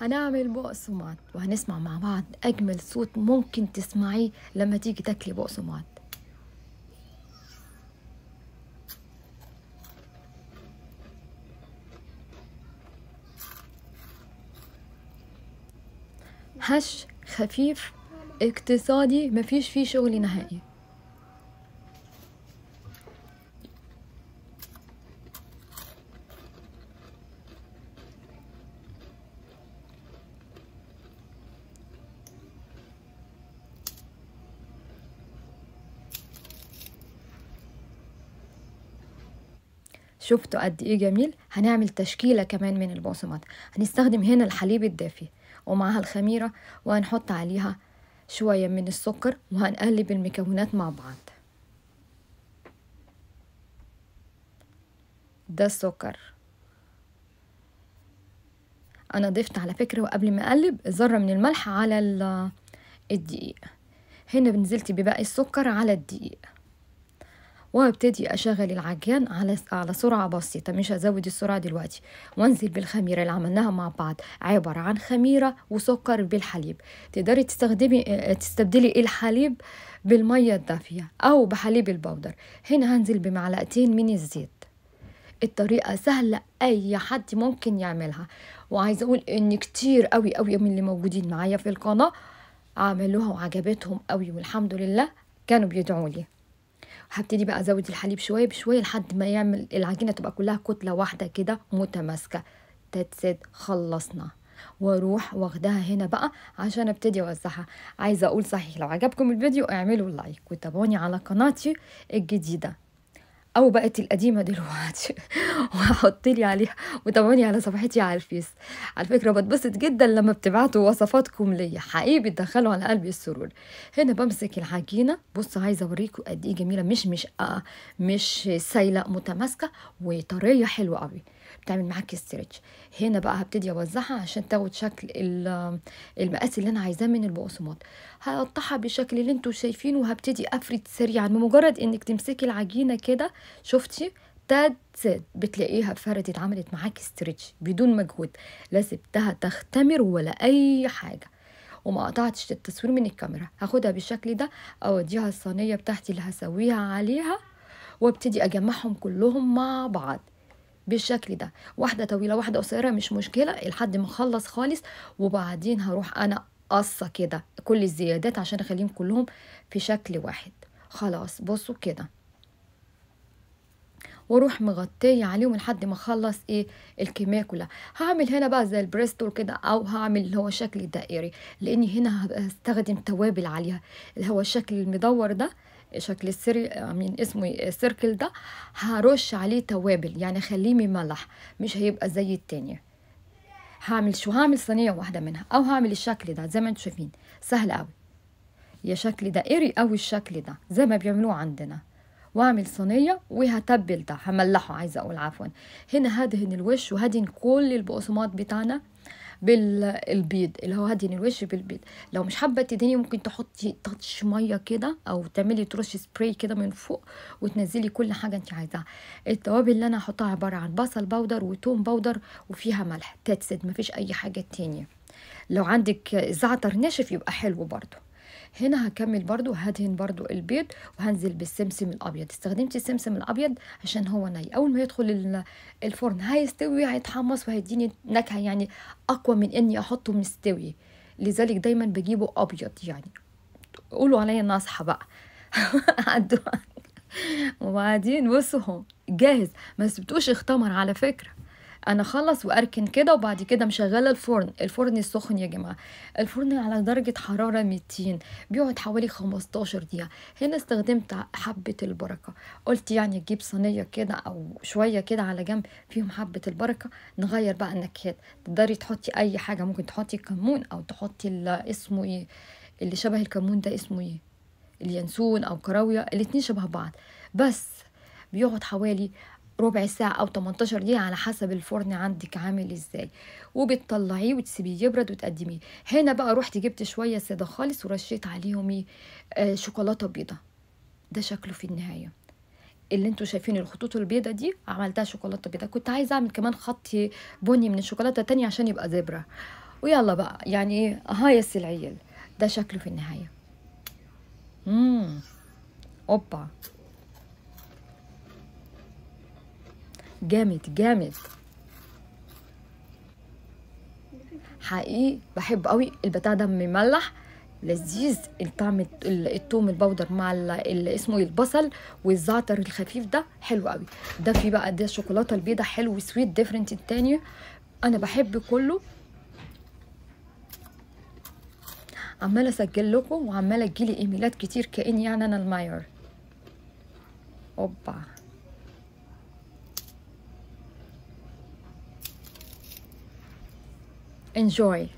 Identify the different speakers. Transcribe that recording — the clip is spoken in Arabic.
Speaker 1: هنعمل بقسماط وهنسمع مع بعض أجمل صوت ممكن تسمعيه لما تيجي تاكلي بقسماط هش خفيف اقتصادي مفيش فيه شغل نهائي شفتوا قد ايه جميل هنعمل تشكيله كمان من البقسماط هنستخدم هنا الحليب الدافي ومعها الخميره وهنحط عليها شويه من السكر وهنقلب المكونات مع بعض ده السكر انا ضفت على فكره وقبل ما اقلب ذره من الملح على الدقيق هنا بنزلت بباقي السكر على الدقيق وابتدي أشغل العجان على على سرعة بسيطة مش هزود السرعة دلوقتي وانزل بالخميرة اللي عملناها مع بعض عبارة عن خميرة وسكر بالحليب تقدري تستخدمي آه، تستبدلي الحليب بالمية الدافية أو بحليب البودر هنا هنزل بمعلقتين من الزيت الطريقة سهلة أي حد ممكن يعملها وعايزة أقول إن كتير أوي أوي من اللي موجودين معايا في القناة عملوها وعجبتهم أوي والحمد لله كانوا بيدعوا لي هبتدي بقى ازود الحليب شويه بشويه لحد ما يعمل العجينه تبقى كلها كتله واحده كده متماسكه تتسد خلصنا واروح واخدها هنا بقى عشان ابتدي اوزعها عايزه اقول صحيح لو عجبكم الفيديو اعملوا لايك وتابعوني على قناتي الجديده او بقت القديمه دلوقتي وهحط لي عليها وتابعوني على صفحتي على الفيس على فكره بتبسط جدا لما بتبعتوا وصفاتكم ليا حقيقي بتدخلوا على قلبي السرور هنا بمسك العجينه بص عايزه اوريكم قد ايه جميله مش مش آه مش سايله متماسكه وطريه حلوه قوي بتعمل معاك ستريتش هنا بقى هبتدي اوزعها عشان تاخد شكل المقاس اللي انا عايزاه من البقسماط هقطعها بالشكل اللي انتوا شايفينه وهبتدي افرد سريعا بمجرد انك تمسكي العجينه كده شفتي تاد زد بتلاقيها فردت عملت معاك ستريتش بدون مجهود لا سبتها تختمر ولا اي حاجه وما قطعتش التصوير من الكاميرا هاخدها بالشكل ده اوديها الصينيه بتاعتي اللي هسويها عليها وابتدي اجمعهم كلهم مع بعض بالشكل ده واحده طويله واحده قصيره مش مشكله لحد ما اخلص خالص وبعدين هروح انا قصه كده كل الزيادات عشان اخليهم كلهم في شكل واحد خلاص بصوا كده واروح مغطيه عليهم لحد ما اخلص ايه الكميه كلها هعمل هنا بقى زي البريستول كده او هعمل اللي هو شكل دائري لان هنا هستخدم توابل عليها اللي هو الشكل المدور ده شكل السري من اسمه سيركل إيه، ده هرش عليه توابل يعني خليه مملح مش هيبقى زي التاني هعمل شو هعمل صينيه واحده منها او هعمل الشكل ده زي ما انتم شايفين سهل قوي يا شكل دائري او الشكل ده زي ما بيعملوه عندنا واعمل صينيه وهتبل ده هملحه عايزه اقول عفوا هنا هدهن الوش وهدهن كل البقسماط بتاعنا بالبيض اللي هو هدهن الوش بالبيض لو مش حابه تدهني ممكن تحطي تاتش ميه كده او تعملي ترش سبراي كده من فوق وتنزلي كل حاجه انت عايزاها التوابل اللي انا هحطها عباره عن بصل باودر وتوم باودر وفيها ملح تاتسد مفيش اي حاجه تانية لو عندك زعتر ناشف يبقى حلو برضو هنا هكمل برضو هدهن برضو البيض وهنزل بالسمسم الابيض استخدمت السمسم الابيض عشان هو ني اول ما يدخل الفرن هيستوي هيتحمص وهيديني نكهه يعني اقوى من اني احطه مستوي لذلك دايما بجيبه ابيض يعني قولوا عليا ناصحه بقى وبعدين بصوا جاهز ما سبتوش اختمر على فكره انا اخلص واركن كده وبعد كده مشغله الفرن الفرن السخن يا جماعه الفرن على درجه حراره 200 بيقعد حوالي 15 دقيقه هنا استخدمت حبه البركه قلت يعني اجيب صينيه كده او شويه كده على جنب فيهم حبه البركه نغير بقى النكهات تقدري تحطي اي حاجه ممكن تحطي كمون او تحطي اسمه ايه اللي شبه الكمون ده اسمه ايه اليانسون او كراويه الاتنين شبه بعض بس بيقعد حوالي ربع ساعة أو 18 دقيقة على حسب الفرن عندك عامل ازاي وبتطلعيه وتسيبيه يبرد وتقدميه هنا بقى رحت جبت شوية سادة خالص ورشيت عليهم آه، شوكولاتة بيضة ده شكله في النهاية اللي انتوا شايفين الخطوط البيضة دي عملتها شوكولاتة بيضة كنت عايزة اعمل كمان خط بني من الشوكولاتة تانية عشان يبقى زبرة ويلا بقى يعني ايه هايس العيال ده شكله في النهاية مم. اوبا جامد جامد حقيقي بحب قوي البتاع ده مملح لذيذ الطعم الثوم البودر مع اللي اسمه البصل والزعتر الخفيف ده حلو قوي ده في بقى ده الشوكولاته البيضه حلو سويت ديفرنت التانية انا بحب كله عماله اسجل لكم وعماله تجيلي ايميلات كتير كاني يعني انا الماير اوبا Enjoy!